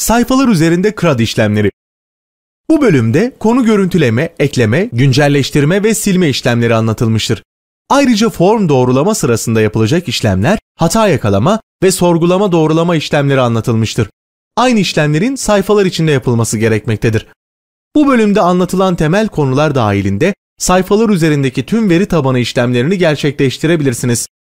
sayfalar üzerinde CRUD işlemleri. Bu bölümde konu görüntüleme, ekleme, güncelleştirme ve silme işlemleri anlatılmıştır. Ayrıca form doğrulama sırasında yapılacak işlemler, hata yakalama ve sorgulama doğrulama işlemleri anlatılmıştır. Aynı işlemlerin sayfalar içinde yapılması gerekmektedir. Bu bölümde anlatılan temel konular dahilinde sayfalar üzerindeki tüm veri tabanı işlemlerini gerçekleştirebilirsiniz.